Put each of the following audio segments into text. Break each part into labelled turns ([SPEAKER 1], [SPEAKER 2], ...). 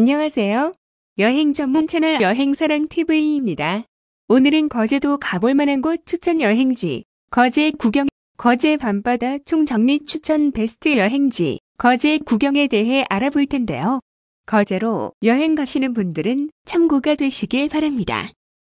[SPEAKER 1] 안녕하세요. 여행 전문 채널 여행사랑TV입니다. 오늘은 거제도 가볼 만한 곳 추천 여행지, 거제 구경, 거제 밤바다 총정리 추천 베스트 여행지, 거제 구경에 대해 알아볼 텐데요. 거제로 여행 가시는 분들은 참고가 되시길 바랍니다.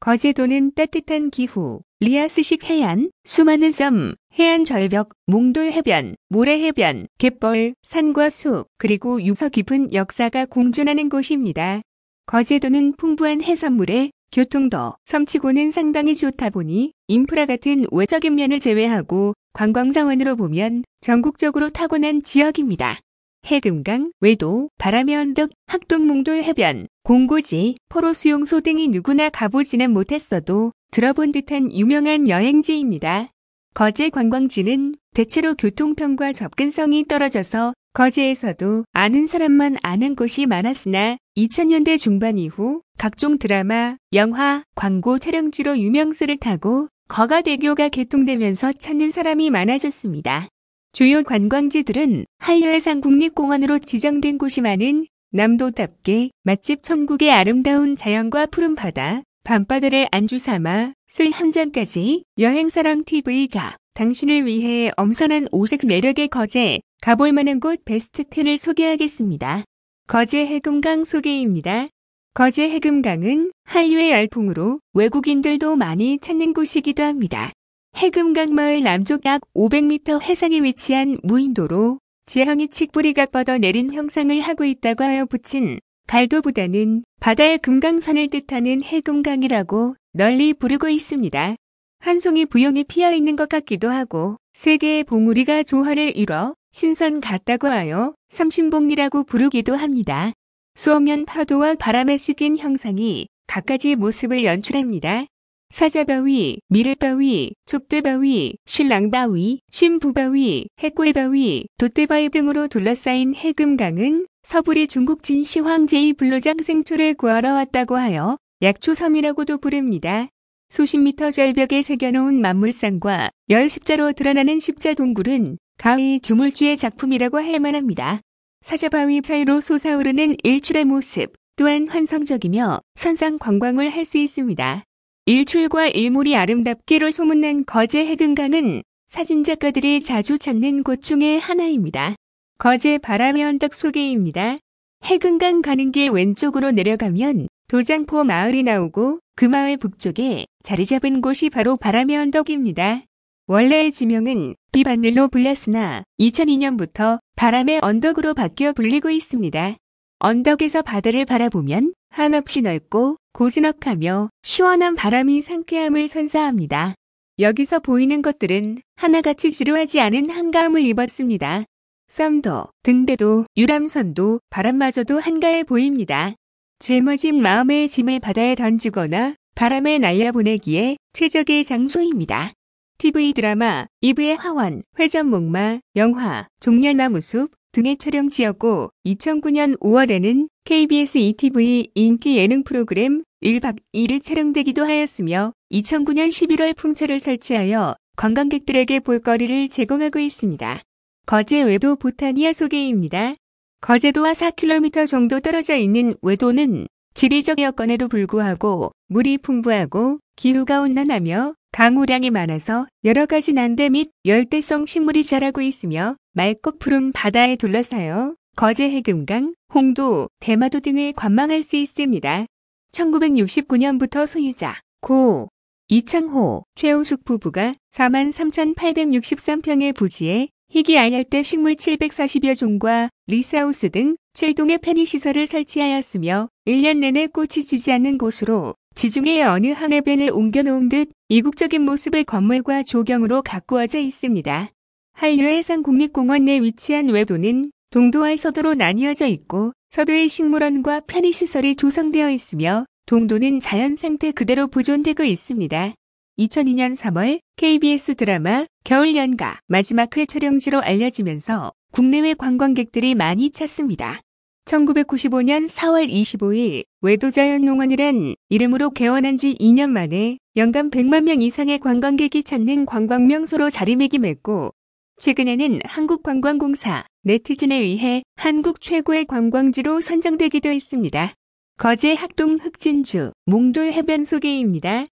[SPEAKER 1] 거제도는 따뜻한 기후, 리아스식 해안, 수많은 섬, 해안 절벽, 몽돌 해변, 모래 해변, 갯벌, 산과 숲, 그리고 유서 깊은 역사가 공존하는 곳입니다. 거제도는 풍부한 해산물에 교통도, 섬치고는 상당히 좋다 보니 인프라 같은 외적인 면을 제외하고 관광자원으로 보면 전국적으로 타고난 지역입니다. 해금강, 외도, 바람의 언덕, 학동몽돌 해변, 공고지, 포로수용소 등이 누구나 가보지는 못했어도 들어본 듯한 유명한 여행지입니다. 거제 관광지는 대체로 교통편과 접근성이 떨어져서 거제에서도 아는 사람만 아는 곳이 많았으나 2000년대 중반 이후 각종 드라마, 영화, 광고 촬영지로 유명세를 타고 거가대교가 개통되면서 찾는 사람이 많아졌습니다. 주요 관광지들은 한려해상 국립공원으로 지정된 곳이 많은 남도답게 맛집 천국의 아름다운 자연과 푸른 바다, 밤바다를 안주 삼아 술한 잔까지 여행사랑 TV가 당신을 위해 엄선한 오색 매력의 거제, 가볼 만한 곳 베스트 10을 소개하겠습니다. 거제 해금강 소개입니다. 거제 해금강은 한류의 열풍으로 외국인들도 많이 찾는 곳이기도 합니다. 해금강 마을 남쪽 약 500m 해상에 위치한 무인도로 지형이 칡뿌리가 뻗어 내린 형상을 하고 있다고 하여 붙인 달도보다는 바다의 금강산을 뜻하는 해금강이라고 널리 부르고 있습니다. 한 송이 부영이 피어 있는 것 같기도 하고 세 개의 봉우리가 조화를 이뤄 신선 같다고 하여 삼신봉리라고 부르기도 합니다. 수어면 파도와 바람에 씻긴 형상이 갖가지 모습을 연출합니다. 사자바위, 미를바위, 좁대바위, 신랑바위, 신부바위, 해골바위 돛대바위 등으로 둘러싸인 해금강은 서불이 중국 진시황 제의블루장 생초를 구하러 왔다고 하여 약초섬이라고도 부릅니다. 수십 미터 절벽에 새겨놓은 만물상과 열 십자로 드러나는 십자 동굴은 가히 주물주의 작품이라고 할 만합니다. 사자바위 사이로 솟아오르는 일출의 모습 또한 환상적이며 선상 관광을 할 수 있습니다. 일출과 일몰이 아름답기로 소문난 거제 해금강은 사진작가들이 자주 찾는 곳중에 하나입니다. 거제 바람의 언덕 소개입니다. 해금강 가는 길 왼쪽으로 내려가면 도장포 마을이 나오고 그 마을 북쪽에 자리 잡은 곳이 바로 바람의 언덕입니다. 원래의 지명은 비바늘로 불렸으나 2002년부터 바람의 언덕으로 바뀌어 불리고 있습니다. 언덕에서 바다를 바라보면 한없이 넓고 고즈넉하며 시원한 바람이 상쾌함을 선사합니다. 여기서 보이는 것들은 하나같이 지루하지 않은 한가함을 입었습니다. 쌈더, 등대도, 유람선도, 바람마저도 한가해 보입니다. 짊어진 마음의 짐을 바다에 던지거나 바람에 날려보내기에 최적의 장소입니다. TV 드라마, 이브의 화원, 회전목마, 영화, 종려나무숲 등의 촬영 지였고 2009년 5월에는 KBS ETV 인기 예능 프로그램 1박 2일 촬영되기도 하였으며 2009년 11월 풍차를 설치하여 관광객들에게 볼거리를 제공하고 있습니다. 거제 외도 보타니아 소개입니다. 거제도와 4km 정도 떨어져 있는 외도는 지리적 여건에도 불구하고 물이 풍부하고 기후가 온난하며 강우량이 많아서 여러 가지 난데및 열대성 식물이 자라고 있으며 맑고 푸른 바다에 둘러싸여 거제 해금강, 홍도, 대마도 등을 관망할 수 있습니다. 1969년부터 소유자 고 이창호, 최우숙 부부가 43,863평의 부지에 희귀 알열대 식물 740여 종과 리사우스 등 7동의 편의시설을 설치하였으며 1년 내내 꽃이 지지 않는 곳으로 지중해 의 어느 항해변을 옮겨놓은 듯 이국적인 모습의 건물과 조경으로 가꾸어져 있습니다. 한류해상국립공원 내 위치한 외도는 동도와 서도로 나뉘어져 있고 서도의 식물원과 편의시설이 조성되어 있으며 동도는 자연상태 그대로 보존되고 있습니다. 2002년 3월 KBS 드라마 겨울연가 마지막 회 촬영지로 알려지면서 국내외 관광객들이 많이 찾습니다. 1995년 4월 25일 외도자연농원이란 이름으로 개원한 지 2년 만에 연간 100만 명 이상의 관광객이 찾는 관광명소로 자리매김했고 최근에는 한국관광공사 네티즌에 의해 한국 최고의 관광지로 선정되기도 했습니다. 거제 학동 흑진주 몽돌 해변 소개입니다.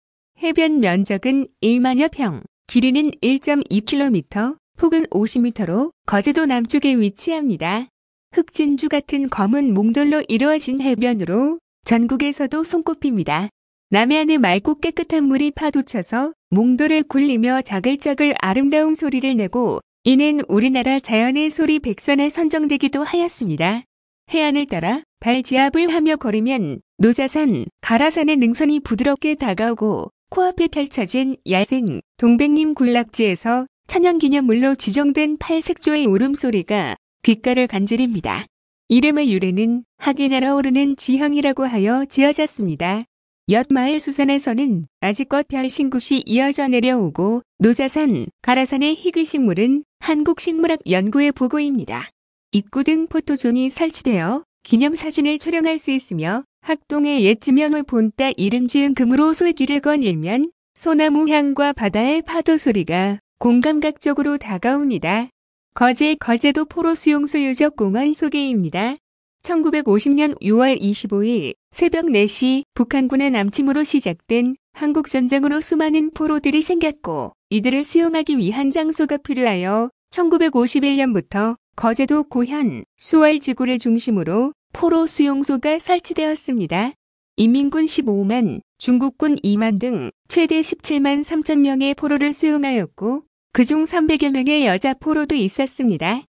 [SPEAKER 1] 해변 면적은 1만여 평, 길이는 1.2km, 폭은 50m로 거제도 남쪽에 위치합니다. 흑진주 같은 검은 몽돌로 이루어진 해변으로 전국에서도 손꼽힙니다. 남해안의 맑고 깨끗한 물이 파도쳐서 몽돌을 굴리며 자글자글 아름다운 소리를 내고 이는 우리나라 자연의 소리 백선에 선정되기도 하였습니다. 해안을 따라 발지압을 하며 걸으면 노자산, 가라산의 능선이 부드럽게 다가오고 코앞에 펼쳐진 야생 동백님 군락지에서 천연기념물로 지정된 팔색조의 울음소리가 귓가를 간지립니다. 이름의 유래는 하게 날아오르는 지형이라고 하여 지어졌습니다. 옆마을 수산에서는 아직껏 별신굿이 이어져 내려오고 노자산, 가라산의 희귀식물은 한국식물학 연구의 보고입니다. 입구 등 포토존이 설치되어 기념사진을 촬영할 수 있으며 학동의 옛 지명을 본따 이름 지은 금으로 솔길을 건일면 소나무 향과 바다의 파도 소리가 공감각적으로 다가옵니다. 거제 거제도 포로수용소 유적공원 소개입니다. 1950년 6월 25일 새벽 4시 북한군의 남침으로 시작된 한국전쟁으로 수많은 포로들이 생겼고 이들을 수용하기 위한 장소가 필요하여 1951년부터 거제도 고현, 수월지구를 중심으로 포로 수용소가 설치되었습니다. 인민군 15만, 중국군 2만 등 최대 17만 3천 명의 포로를 수용하였고 그중 300여 명의 여자 포로도 있었습니다.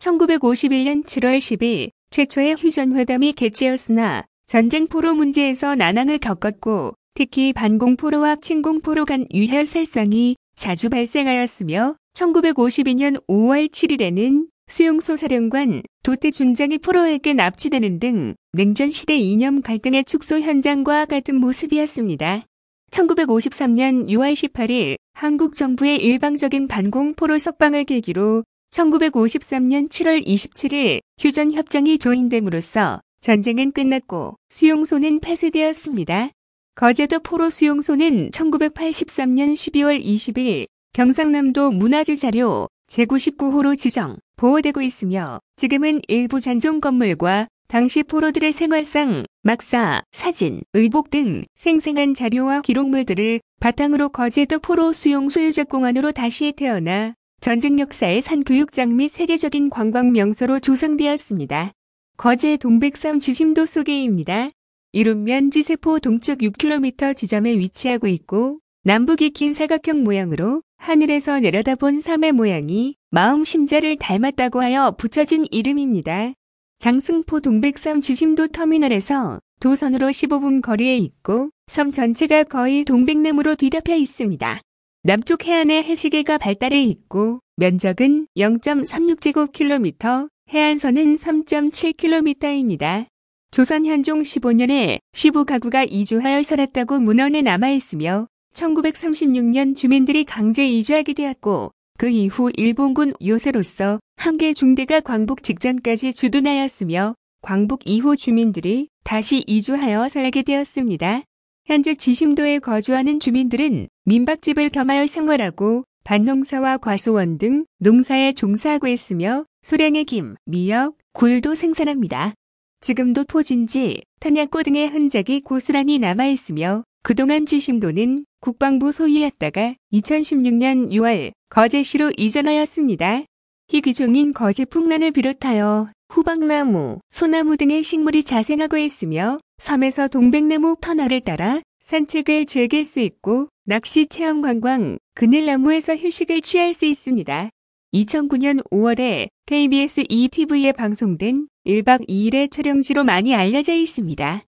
[SPEAKER 1] 1951년 7월 10일 최초의 휴전회담이 개최였으나 전쟁 포로 문제에서 난항을 겪었고 특히 반공포로와 친공포로 간 유혈 살상이 자주 발생하였으며 1952년 5월 7일에는 수용소 사령관 도태중장이 포로에게 납치되는 등 냉전시대 이념 갈등의 축소 현장과 같은 모습이었습니다. 1953년 6월 18일 한국 정부의 일방적인 반공 포로 석방을 계기로 1953년 7월 27일 휴전 협정이 조인됨으로써 전쟁은 끝났고 수용소는 폐쇄되었습니다. 거제도 포로 수용소는 1983년 12월 20일 경상남도 문화재 자료 제99호로 지정, 보호되고 있으며 지금은 일부 잔존 건물과 당시 포로들의 생활상, 막사, 사진, 의복 등 생생한 자료와 기록물들을 바탕으로 거제도 포로 수용 소유자 공원으로 다시 태어나 전쟁 역사의 산교육장 및 세계적인 관광 명소로 조성되었습니다. 거제 동백섬 지심도 소개입니다. 이룬면 지세포 동쪽 6km 지점에 위치하고 있고 남북이 긴 사각형 모양으로 하늘에서 내려다본 섬의 모양이 마음 심자를 닮았다고 하여 붙여진 이름입니다. 장승포 동백섬 지심도 터미널에서 도선으로 15분 거리에 있고 섬 전체가 거의 동백나무로 뒤덮여 있습니다. 남쪽 해안에 해시계가 발달해 있고 면적은 0.36제곱킬로미터, 해안선은 3 7킬로미터입니다 조선 현종 15년에 15가구가 이주하여 살았다고 문헌에 남아 있으며 1936년 주민들이 강제 이주하게 되었고 그 이후 일본군 요새로서 한 개 중대가 광복 직전까지 주둔하였으며 광복 이후 주민들이 다시 이주하여 살게 되었습니다. 현재 지심도에 거주하는 주민들은 민박집을 겸하여 생활하고 반농사와 과수원 등 농사에 종사하고 있으며 소량의 김, 미역, 굴도 생산합니다. 지금도 포진지, 탄약고 등의 흔적이 고스란히 남아있으며 그동안 지심도는 국방부 소유였다가 2016년 6월 거제시로 이전하였습니다. 희귀종인 거제 풍란을 비롯하여 후박나무, 소나무 등의 식물이 자생하고 있으며 섬에서 동백나무 터널을 따라 산책을 즐길 수 있고 낚시 체험 관광, 그늘나무에서 휴식을 취할 수 있습니다. 2009년 5월에 KBS ETV에 방송된 1박 2일의 촬영지로 많이 알려져 있습니다.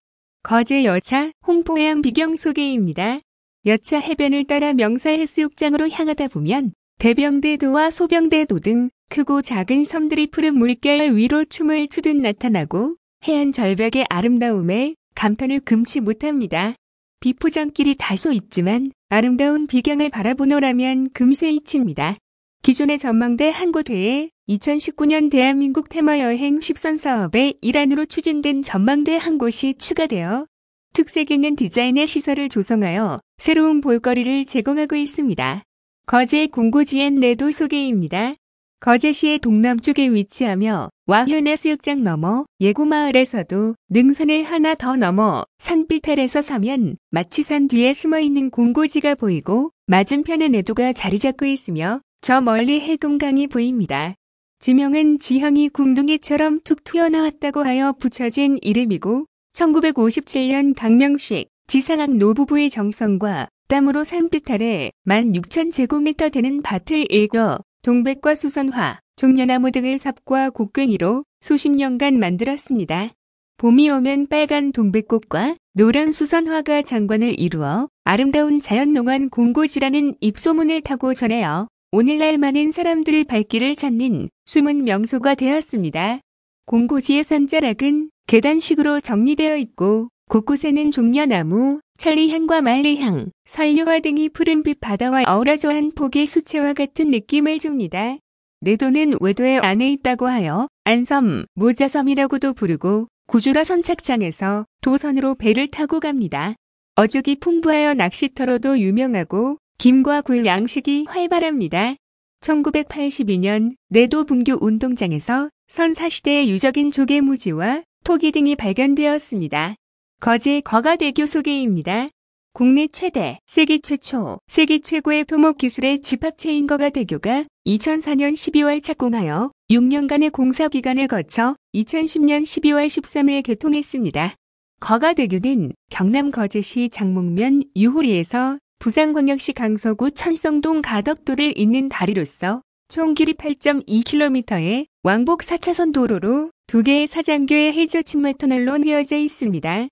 [SPEAKER 1] 거제 여차 홍포해양 비경 소개입니다. 여차 해변을 따라 명사해수욕장으로 향하다 보면 대병대도와 소병대도 등 크고 작은 섬들이 푸른 물결 위로 춤을 추듯 나타나고 해안 절벽의 아름다움에 감탄을 금치 못합니다. 비포장길이 다소 있지만 아름다운 비경을 바라보노라면 금세 잊힙니다. 기존의 전망대 한 곳 외에 2019년 대한민국 테마여행 10선 사업의 일환으로 추진된 전망대 한 곳이 추가되어 특색 있는 디자인의 시설을 조성하여 새로운 볼거리를 제공하고 있습니다. 거제 공고지엔 레도 소개입니다. 거제시의 동남쪽에 위치하며 와현의 수역장 넘어 예고마을에서도 능선을 하나 더 넘어 산비탈에서 사면 마치산 뒤에 숨어있는 공고지가 보이고 맞은편의 내도가 자리 잡고 있으며 저 멀리 해금강이 보입니다. 지명은 지형이 궁둥이처럼 툭 튀어나왔다고 하여 붙여진 이름이고 1957년 강명식 지상학 노부부의 정성과 땀으로 산빛 아래 16,000제곱미터 되는 밭을 일궈 동백과 수선화, 종려나무 등을 삽과 곡괭이로 수십 년간 만들었습니다. 봄이 오면 빨간 동백꽃과 노란 수선화가 장관을 이루어 아름다운 자연농원 공고지라는 입소문을 타고 전해요. 오늘날 많은 사람들의 발길을 찾는 숨은 명소가 되었습니다. 공고지의 산자락은 계단식으로 정리되어 있고 곳곳에는 종려나무, 천리향과 말리향, 설류화 등이 푸른빛 바다와 어우러져 한 폭의 수채화 같은 느낌을 줍니다. 내도는 외도의 안에 있다고 하여 안섬, 모자섬이라고도 부르고 구주라 선착장에서 도선으로 배를 타고 갑니다. 어족이 풍부하여 낚시터로도 유명하고 김과 굴 양식이 활발합니다. 1982년 내도 분교 운동장에서 선사시대의 유적인 조개무지와 토기 등이 발견되었습니다. 거제 거가대교 소개입니다. 국내 최대, 세계 최초, 세계 최고의 토목 기술의 집합체인 거가대교가 2004년 12월 착공하여 6년간의 공사 기간을 거쳐 2010년 12월 13일 개통했습니다. 거가대교는 경남 거제시 장목면 유호리에서 부산광역시 강서구 천성동 가덕도를 잇는 다리로서 총 길이 8.2km의 왕복 4차선 도로로 두 개의 사장교의 해저 침몰 터널로 휘어져 있습니다.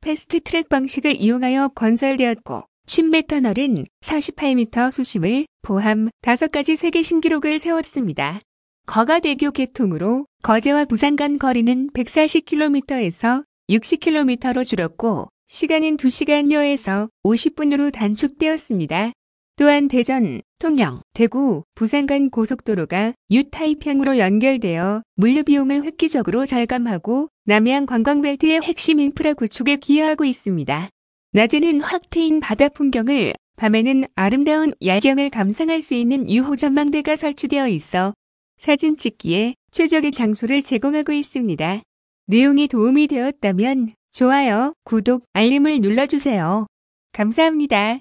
[SPEAKER 1] 패스트 트랙 방식을 이용하여 건설되었고 침매 터널은 48m 수심을 포함 5가지 세계 신기록을 세웠습니다. 거가대교 개통으로 거제와 부산 간 거리는 140km에서 60km로 줄었고 시간은 2시간여에서 50분으로 단축되었습니다. 또한 대전, 통영, 대구, 부산 간 고속도로가 유타이평으로 연결되어 물류 비용을 획기적으로 절감하고 남해안 관광벨트의 핵심 인프라 구축에 기여하고 있습니다. 낮에는 확 트인 바다 풍경을 밤에는 아름다운 야경을 감상할 수 있는 유호 전망대가 설치되어 있어 사진 찍기에 최적의 장소를 제공하고 있습니다. 내용이 도움이 되었다면 좋아요, 구독, 알림을 눌러주세요. 감사합니다.